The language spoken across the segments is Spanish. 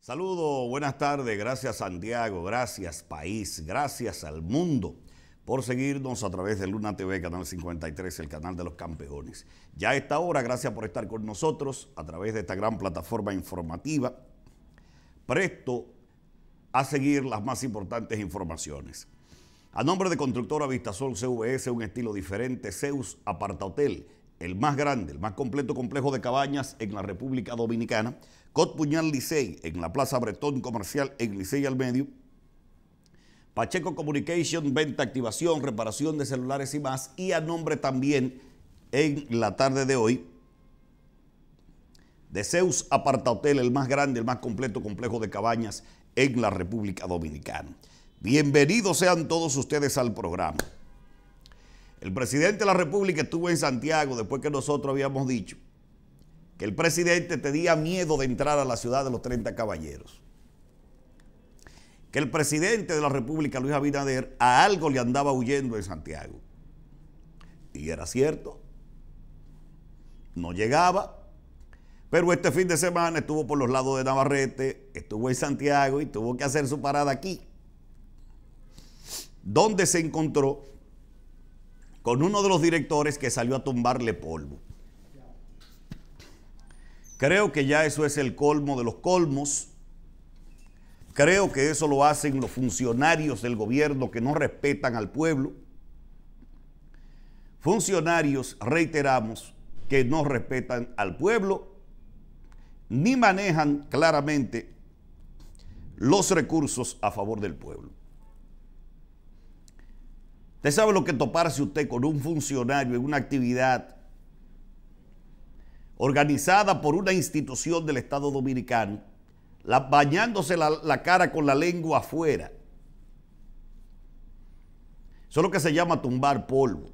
Saludos, buenas tardes, gracias Santiago, gracias país, gracias al mundo por seguirnos a través de Luna TV, Canal 53, el canal de los campeones. Ya a esta hora, gracias por estar con nosotros a través de esta gran plataforma informativa, presto a seguir las más importantes informaciones. A nombre de Constructora Vistasol CVS, un estilo diferente, Zeus Aparta Hotel, el más grande, el más completo complejo de cabañas en la República Dominicana, Cot Puñal Licey en la Plaza Bretón Comercial en Licey al Medio, Pacheco Communication, venta, activación, reparación de celulares y más, y a nombre también en la tarde de hoy de Zeus Aparta Hotel, el más grande, el más completo complejo de cabañas en la República Dominicana. Bienvenidos sean todos ustedes al programa. El presidente de la República estuvo en Santiago después que nosotros habíamos dicho que el presidente tenía miedo de entrar a la ciudad de los 30 caballeros. Que el presidente de la República, Luis Abinader, a algo le andaba huyendo en Santiago. Y era cierto. No llegaba. Pero este fin de semana estuvo por los lados de Navarrete, estuvo en Santiago y tuvo que hacer su parada aquí. Donde se encontró con uno de los directores que salió a tumbarle polvo. Creo que ya eso es el colmo de los colmos. Creo que eso lo hacen los funcionarios del gobierno que no respetan al pueblo. Funcionarios, reiteramos, que no respetan al pueblo ni manejan claramente los recursos a favor del pueblo. Usted sabe lo que toparse usted con un funcionario en una actividad organizada por una institución del Estado Dominicano, bañándose la, la cara con la lengua afuera. Eso es lo que se llama tumbar polvo.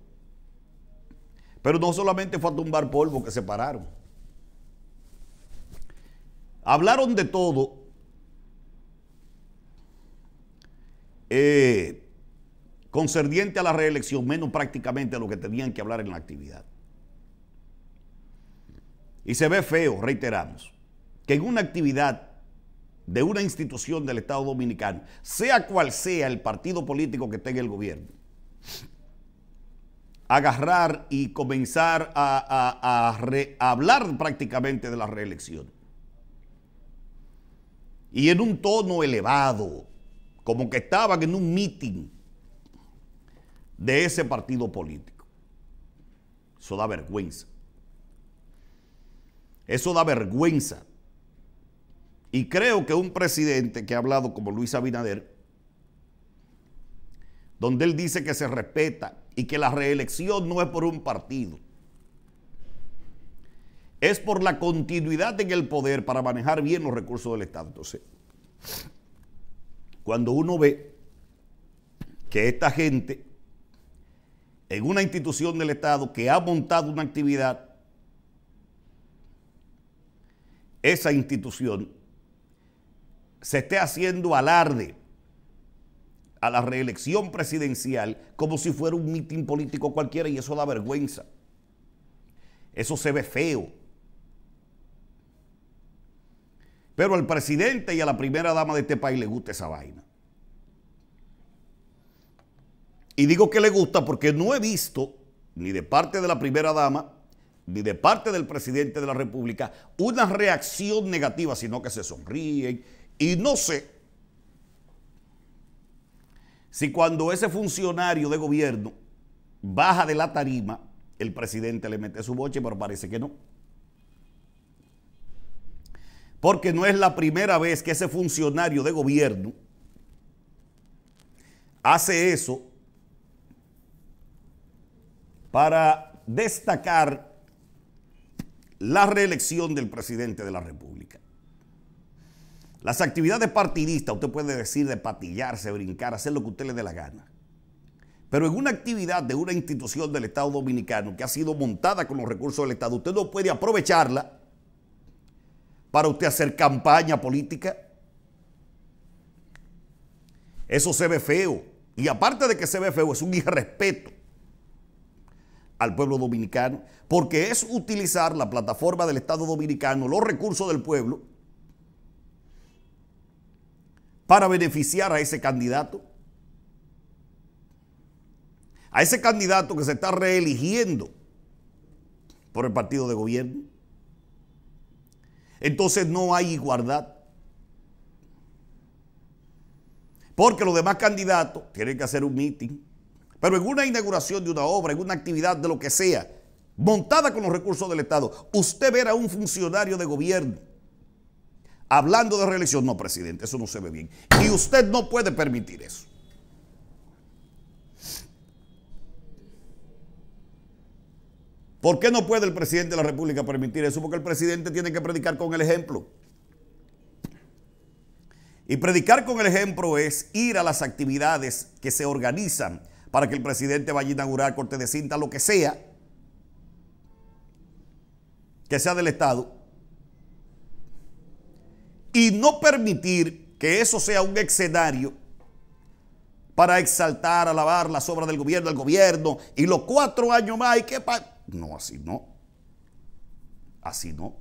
Pero no solamente fue a tumbar polvo que se pararon. Hablaron de todo. Eh, concerniente a la reelección, menos prácticamente a lo que tenían que hablar en la actividad. Y se ve feo, reiteramos, que en una actividad de una institución del Estado Dominicano, sea cual sea el partido político que tenga el gobierno, agarrar y comenzar a, hablar prácticamente de la reelección. Y en un tono elevado, como que estaban en un meeting de ese partido político. Eso da vergüenza. Eso da vergüenza. Y creo que un presidente que ha hablado como Luis Abinader, donde él dice que se respeta y que la reelección no es por un partido, es por la continuidad en el poder para manejar bien los recursos del Estado. Entonces, cuando uno ve que esta gente en una institución del Estado que ha montado una actividad, esa institución se esté haciendo alarde a la reelección presidencial como si fuera un mitin político cualquiera y eso da vergüenza. Eso se ve feo. Pero al presidente y a la primera dama de este país le gusta esa vaina. Y digo que le gusta porque no he visto, ni de parte de la primera dama, ni de parte del presidente de la República, una reacción negativa, sino que se sonríen. Y no sé si cuando ese funcionario de gobierno baja de la tarima, el presidente le mete su boche, pero parece que no. Porque no es la primera vez que ese funcionario de gobierno hace eso para destacar la reelección del presidente de la República. Las actividades partidistas, usted puede decir de patillarse, brincar, hacer lo que usted le dé la gana. Pero en una actividad de una institución del Estado Dominicano que ha sido montada con los recursos del Estado, usted no puede aprovecharla para usted hacer campaña política. Eso se ve feo. Y aparte de que se ve feo, es un irrespeto al pueblo dominicano, porque es utilizar la plataforma del Estado dominicano, los recursos del pueblo, para beneficiar a ese candidato. A ese candidato que se está reeligiendo por el partido de gobierno. Entonces no hay igualdad. Porque los demás candidatos tienen que hacer un mitin pero en una inauguración de una obra, en una actividad de lo que sea, montada con los recursos del Estado, usted ver a un funcionario de gobierno hablando de reelección, no, presidente, eso no se ve bien. Y usted no puede permitir eso. ¿Por qué no puede el presidente de la República permitir eso? Porque el presidente tiene que predicar con el ejemplo. Y predicar con el ejemplo es ir a las actividades que se organizan para que el presidente vaya a inaugurar corte de cinta, lo que sea, que sea del Estado, y no permitir que eso sea un escenario para exaltar, alabar las obras del gobierno, el gobierno, y los cuatro años más, y que... No, así no. Así no.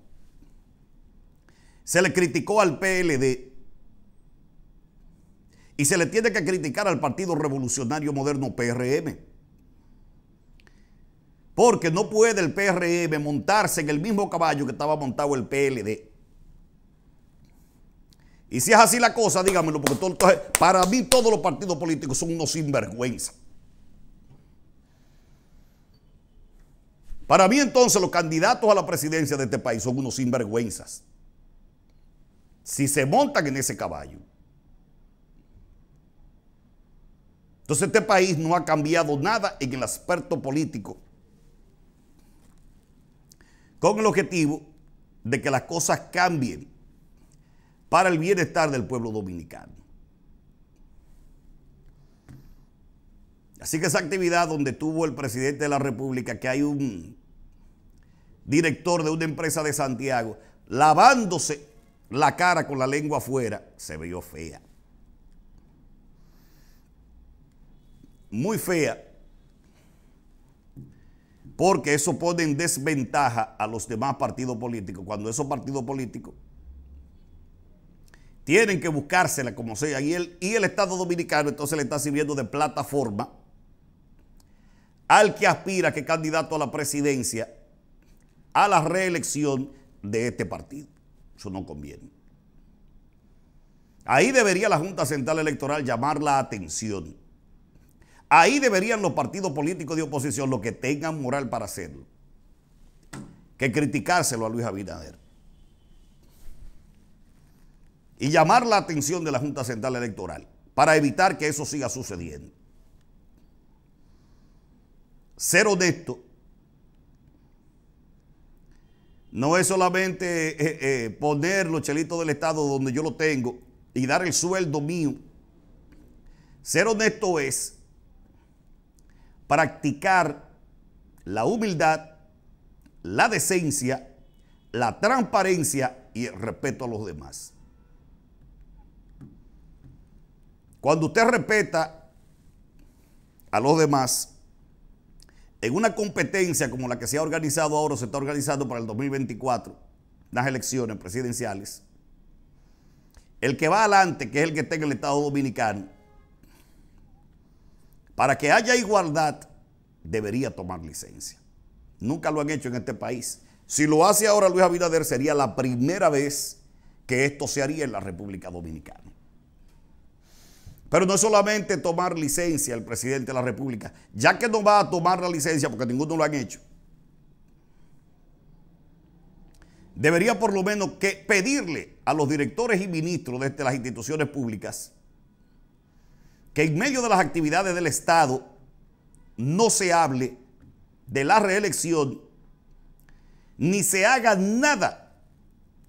Se le criticó al PLD y se le tiene que criticar al Partido Revolucionario Moderno PRM. Porque no puede el PRM montarse en el mismo caballo que estaba montado el PLD. Y si es así la cosa, dígamelo, porque para mí todos los partidos políticos son unos sinvergüenzas. Para mí entonces los candidatos a la presidencia de este país son unos sinvergüenzas. Si se montan en ese caballo. Entonces este país no ha cambiado nada en el aspecto político, con el objetivo de que las cosas cambien para el bienestar del pueblo dominicano. Así que esa actividad donde tuvo el presidente de la República, que hay un director de una empresa de Santiago, lavándose la cara con la lengua afuera, se vio fea. muy fea, porque eso pone en desventaja a los demás partidos políticos, cuando esos partidos políticos tienen que buscársela como sea, y el, y el Estado Dominicano entonces le está sirviendo de plataforma al que aspira que candidato a la presidencia, a la reelección de este partido. Eso no conviene. Ahí debería la Junta Central Electoral llamar la atención Ahí deberían los partidos políticos de oposición, los que tengan moral para hacerlo, que criticárselo a Luis Abinader. Y llamar la atención de la Junta Central Electoral para evitar que eso siga sucediendo. Ser honesto no es solamente eh, eh, poner los chelitos del Estado donde yo lo tengo y dar el sueldo mío. Ser honesto es practicar la humildad, la decencia, la transparencia y el respeto a los demás. Cuando usted respeta a los demás, en una competencia como la que se ha organizado ahora, se está organizando para el 2024, las elecciones presidenciales, el que va adelante, que es el que está en el Estado Dominicano, para que haya igualdad, debería tomar licencia. Nunca lo han hecho en este país. Si lo hace ahora Luis Abinader, sería la primera vez que esto se haría en la República Dominicana. Pero no es solamente tomar licencia el presidente de la República, ya que no va a tomar la licencia porque ninguno lo han hecho. Debería por lo menos que pedirle a los directores y ministros de este, las instituciones públicas que en medio de las actividades del Estado no se hable de la reelección ni se haga nada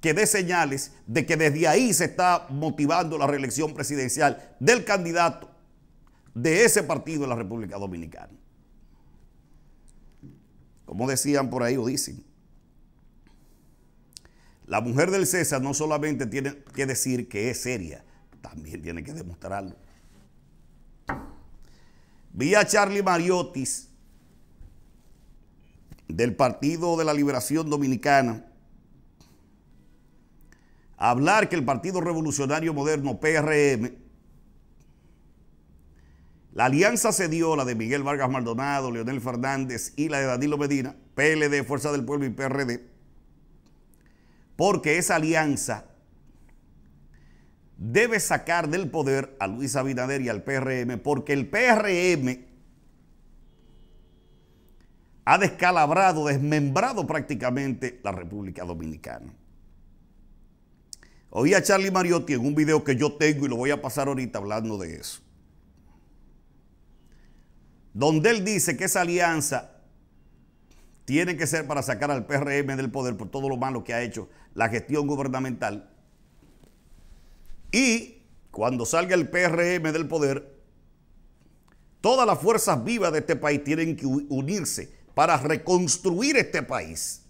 que dé señales de que desde ahí se está motivando la reelección presidencial del candidato de ese partido de la República Dominicana. Como decían por ahí o dicen, la mujer del César no solamente tiene que decir que es seria, también tiene que demostrarlo. Vi a Charlie Mariotis del Partido de la Liberación Dominicana hablar que el Partido Revolucionario Moderno, PRM, la alianza se dio, la de Miguel Vargas Maldonado, Leonel Fernández y la de Danilo Medina, PLD, Fuerza del Pueblo y PRD, porque esa alianza debe sacar del poder a Luis Abinader y al PRM, porque el PRM ha descalabrado, desmembrado prácticamente la República Dominicana. Oí a Charlie Mariotti en un video que yo tengo y lo voy a pasar ahorita hablando de eso. Donde él dice que esa alianza tiene que ser para sacar al PRM del poder por todo lo malo que ha hecho la gestión gubernamental y cuando salga el PRM del poder, todas las fuerzas vivas de este país tienen que unirse para reconstruir este país.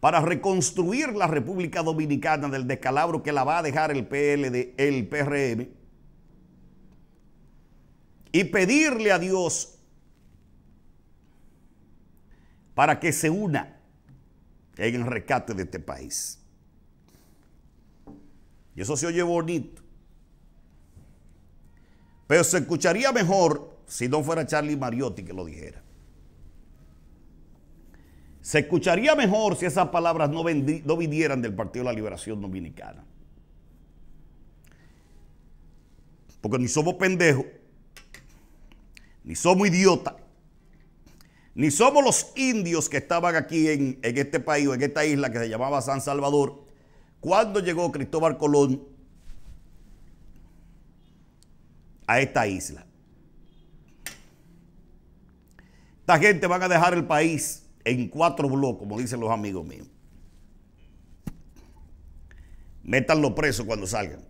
Para reconstruir la República Dominicana del descalabro que la va a dejar el PLD, el PRM. Y pedirle a Dios para que se una en el rescate de este país. Y eso se oye bonito. Pero se escucharía mejor si no fuera Charlie Mariotti que lo dijera. Se escucharía mejor si esas palabras no, vinieran del Partido de la Liberación Dominicana. Porque ni somos pendejos, ni somos idiotas, ni somos los indios que estaban aquí en, este país en esta isla que se llamaba San Salvador cuando llegó Cristóbal Colón a esta isla? Esta gente van a dejar el país en cuatro bloques, como dicen los amigos míos. Métanlo preso cuando salgan.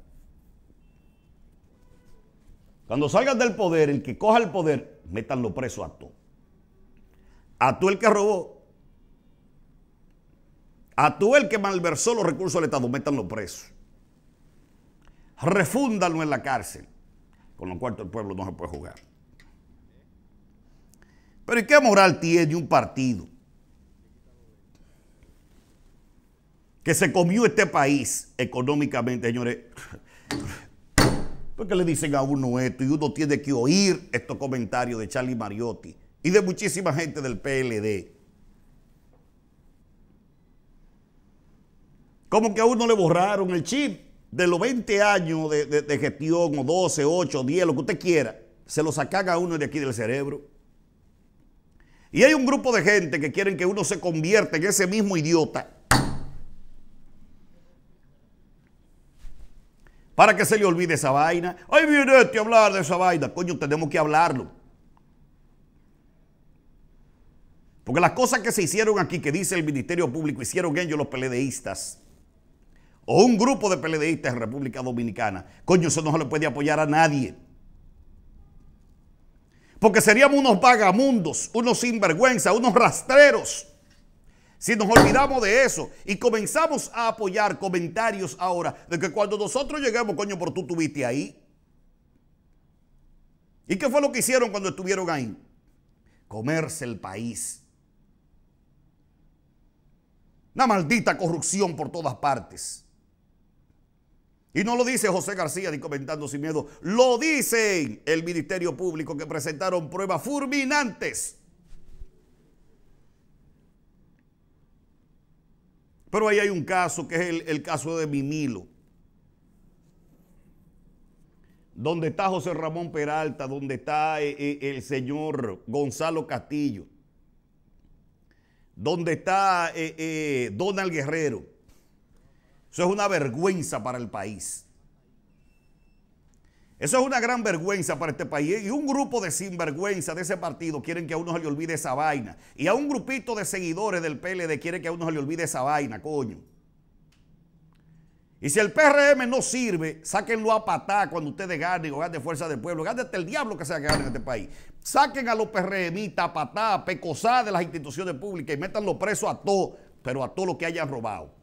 Cuando salgan del poder, el que coja el poder, métanlo preso a todo. A tú el que robó, a tú el que malversó los recursos del Estado, métanlo preso. Refúndanlo en la cárcel, con lo cual el pueblo no se puede jugar. Pero ¿y qué moral tiene un partido que se comió este país económicamente, señores? Porque le dicen a uno esto y uno tiene que oír estos comentarios de Charlie Mariotti y de muchísima gente del PLD Como que a uno le borraron el chip de los 20 años de, de, gestión, o 12, 8, 10, lo que usted quiera, se lo sacan a uno de aquí del cerebro. Y hay un grupo de gente que quieren que uno se convierta en ese mismo idiota. Para que se le olvide esa vaina. Ay, viene este a hablar de esa vaina. Coño, tenemos que hablarlo. Porque las cosas que se hicieron aquí, que dice el Ministerio Público, hicieron ellos los peledeístas o un grupo de PLDistas en República Dominicana. Coño, eso no se le puede apoyar a nadie. Porque seríamos unos vagamundos, unos sinvergüenza, unos rastreros. Si nos olvidamos de eso y comenzamos a apoyar comentarios ahora de que cuando nosotros lleguemos, coño, por tú estuviste ahí. ¿Y qué fue lo que hicieron cuando estuvieron ahí? Comerse el país. Una maldita corrupción por todas partes. Y no lo dice José García ni comentando sin miedo, lo dice el Ministerio Público que presentaron pruebas fulminantes. Pero ahí hay un caso que es el, caso de Mimilo. Donde está José Ramón Peralta, donde está eh, eh, el, señor Gonzalo Castillo, donde está eh, Donald Guerrero eso es una vergüenza para el país. Eso es una gran vergüenza para este país. Y un grupo de sinvergüenza de ese partido quieren que a uno se le olvide esa vaina. Y a un grupito de seguidores del PLD quieren que a uno se le olvide esa vaina, coño. Y si el PRM no sirve, sáquenlo a patá cuando ustedes ganen o ganen fuerza del pueblo. hasta el diablo que sea que ganen en este país. Saquen a los PRMistas a patá, pecosá de las instituciones públicas y métanlo preso a todos, pero a todo lo que hayan robado.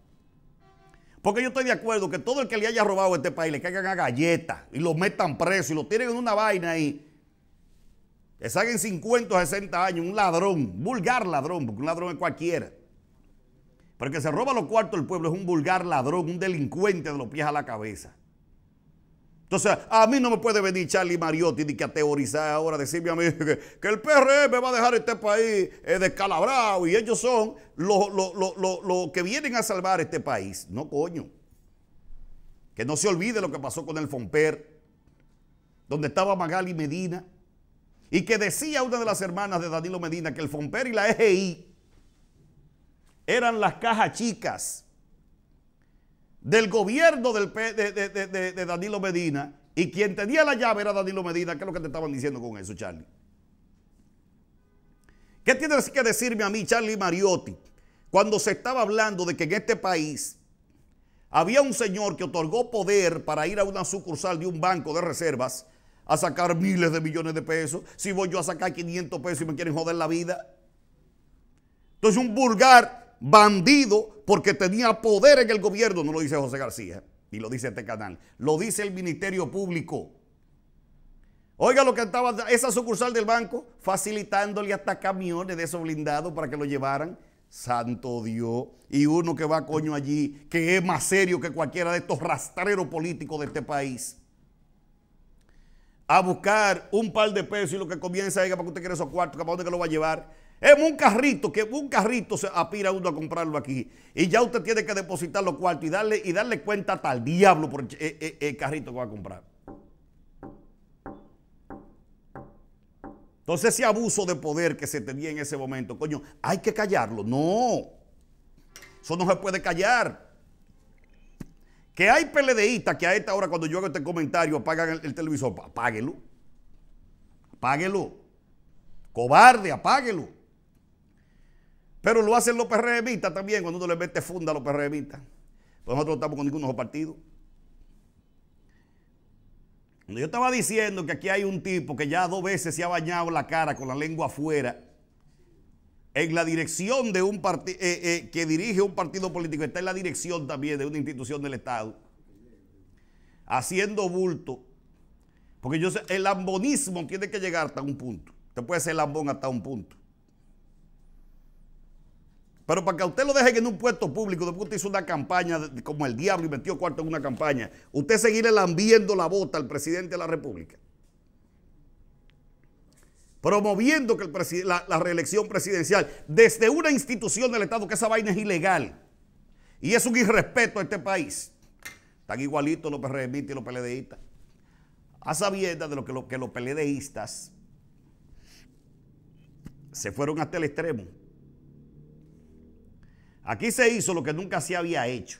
Porque yo estoy de acuerdo que todo el que le haya robado a este país le caigan a galletas y lo metan preso y lo tienen en una vaina y le salen 50 o 60 años, un ladrón, vulgar ladrón, porque un ladrón es cualquiera. Pero el que se roba los cuartos del pueblo es un vulgar ladrón, un delincuente de los pies a la cabeza. Entonces, a mí no me puede venir Charlie Mariotti ni que a teorizar ahora, decirme a mí que, el PRM va a dejar este país eh, descalabrado y ellos son los lo, que vienen a salvar este país. No, coño. Que no se olvide lo que pasó con el Fomper, donde estaba Magali Medina, y que decía una de las hermanas de Danilo Medina que el Fomper y la EGI eran las cajas chicas del gobierno de, de, Danilo Medina y quien tenía la llave era Danilo Medina. ¿Qué es lo que te estaban diciendo con eso, Charlie? ¿Qué tienes que decirme a mí, Charlie Mariotti, cuando se estaba hablando de que en este país había un señor que otorgó poder para ir a una sucursal de un banco de reservas a sacar miles de millones de pesos? Si voy yo a sacar 500 pesos y me quieren joder la vida. Entonces un vulgar bandido porque tenía poder en el gobierno, no lo dice José García, ni lo dice este canal, lo dice el Ministerio Público. Oiga lo que estaba esa sucursal del banco, facilitándole hasta camiones de esos blindados para que lo llevaran. Santo Dios. Y uno que va coño allí, que es más serio que cualquiera de estos rastreros políticos de este país. A buscar un par de pesos y lo que comienza, diga, ¿para que usted quiere esos cuartos? ¿Para dónde que lo va a llevar? Es un carrito, que un carrito se apira uno a comprarlo aquí. Y ya usted tiene que depositar los cuartos y darle, y darle cuenta hasta el diablo por eh, eh, el, carrito que va a comprar. Entonces ese abuso de poder que se tenía en ese momento, coño, hay que callarlo. No, eso no se puede callar. Que hay peledeístas que a esta hora cuando yo hago este comentario apagan el, el televisor, apáguelo. Apáguelo. Cobarde, apáguelo. Pero lo hacen los PRMistas también, cuando uno le mete funda a los PRMistas. Pues nosotros no estamos con ninguno de los partidos. yo estaba diciendo que aquí hay un tipo que ya dos veces se ha bañado la cara con la lengua afuera en la dirección de un partido eh, eh, que dirige un partido político, está en la dirección también de una institución del Estado, haciendo bulto. Porque yo sé, el lambonismo tiene que llegar hasta un punto. Usted puede ser lambón hasta un punto. Pero para que usted lo dejen en un puesto público, después usted hizo una campaña como el diablo y metió cuarto en una campaña, usted seguirá lambiendo la bota al presidente de la República. Promoviendo que la, reelección presidencial desde una institución del Estado, que esa vaina es ilegal. Y es un irrespeto a este país. Están igualitos los PRMistas y los PLDistas. A sabiendas de lo que, lo, que los PLDistas se fueron hasta el extremo Aquí se hizo lo que nunca se había hecho.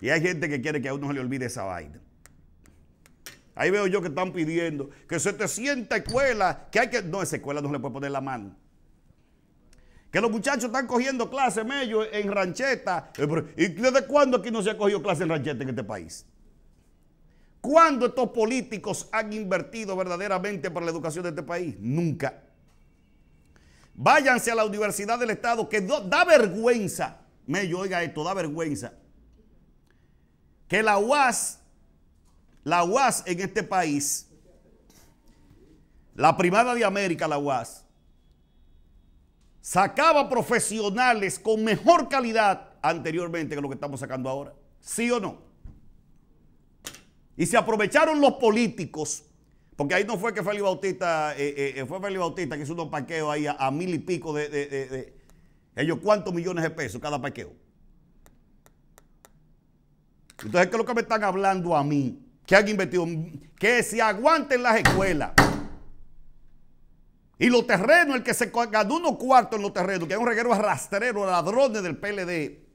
Y hay gente que quiere que a uno se le olvide esa vaina. Ahí veo yo que están pidiendo que 700 escuela, que hay que... No, esa escuela no se le puede poner la mano. Que los muchachos están cogiendo clases medio en rancheta. Eh, ¿Y desde cuándo aquí no se ha cogido clase en rancheta en este país? ¿Cuándo estos políticos han invertido verdaderamente para la educación de este país? Nunca. Váyanse a la Universidad del Estado, que da vergüenza. me oiga esto, da vergüenza. Que la UAS, la UAS en este país, la primada de América, la UAS, sacaba profesionales con mejor calidad anteriormente que lo que estamos sacando ahora. ¿Sí o no? Y se aprovecharon los políticos porque ahí no fue que Félix Bautista, eh, eh, eh, fue Félix Bautista que hizo unos parqueos ahí a, mil y pico de, ellos cuántos millones de pesos cada parqueo. Entonces, ¿qué es lo que me están hablando a mí? Que han invertido, que se aguanten las escuelas. Y los terrenos, el que se ganó unos cuartos en los terrenos, que hay un reguero arrastrero, ladrones del PLD,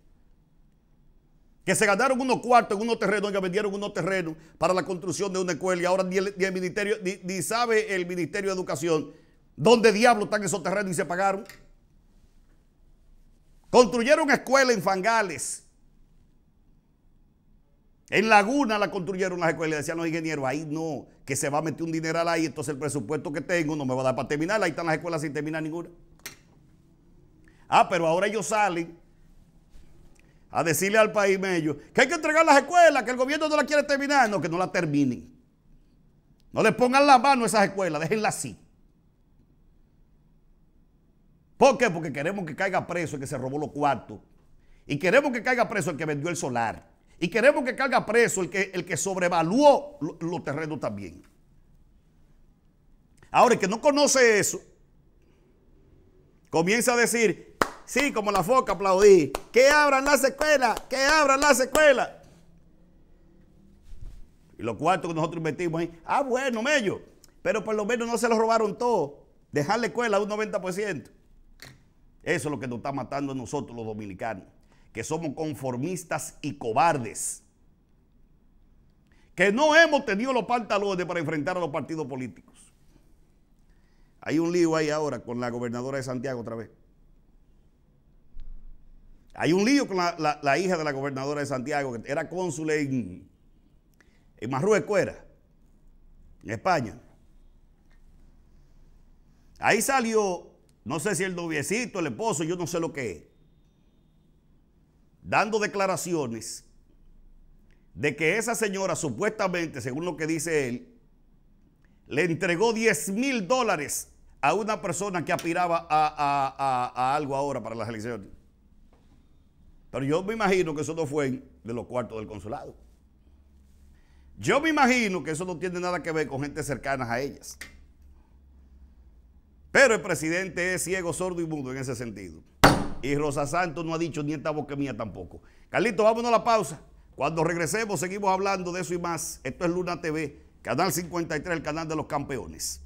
que se ganaron unos cuartos en unos terrenos, que vendieron unos terrenos para la construcción de una escuela y ahora ni el, ministerio, ni, sabe el Ministerio de Educación dónde diablos están esos terrenos y se pagaron. Construyeron escuelas en Fangales. En Laguna la construyeron las escuelas, decían los ingenieros, ahí no, que se va a meter un dineral ahí, entonces el presupuesto que tengo no me va a dar para terminar, ahí están las escuelas sin terminar ninguna. Ah, pero ahora ellos salen a decirle al país medio que hay que entregar las escuelas, que el gobierno no las quiere terminar. No, que no la terminen. No le pongan la mano a esas escuelas, déjenlas así. ¿Por qué? Porque queremos que caiga preso el que se robó los cuartos. Y queremos que caiga preso el que vendió el solar. Y queremos que caiga preso el que, el que sobrevaluó los terrenos también. Ahora, el que no conoce eso, comienza a decir, Sí, como la foca aplaudí. Que abran las escuelas, que abran las escuelas. Y los cuartos que nosotros metimos ahí. Ah, bueno, mello. Pero por lo menos no se los robaron todo. Dejar la escuela un 90%. Eso es lo que nos está matando a nosotros los dominicanos. Que somos conformistas y cobardes. Que no hemos tenido los pantalones para enfrentar a los partidos políticos. Hay un lío ahí ahora con la gobernadora de Santiago otra vez. Hay un lío con la, hija de la gobernadora de Santiago, que era cónsul en, en Marruecos, era, en España. Ahí salió, no sé si el noviecito, el esposo, yo no sé lo que es, dando declaraciones de que esa señora supuestamente, según lo que dice él, le entregó 10 mil dólares a una persona que aspiraba a algo ahora para las elecciones. Pero yo me imagino que eso no fue de los cuartos del consulado. Yo me imagino que eso no tiene nada que ver con gente cercana a ellas. Pero el presidente es ciego, sordo y mudo en ese sentido. Y Rosa Santos no ha dicho ni esta boca mía tampoco. Carlitos, vámonos a la pausa. Cuando regresemos seguimos hablando de eso y más. Esto es Luna TV, Canal 53, el canal de los campeones.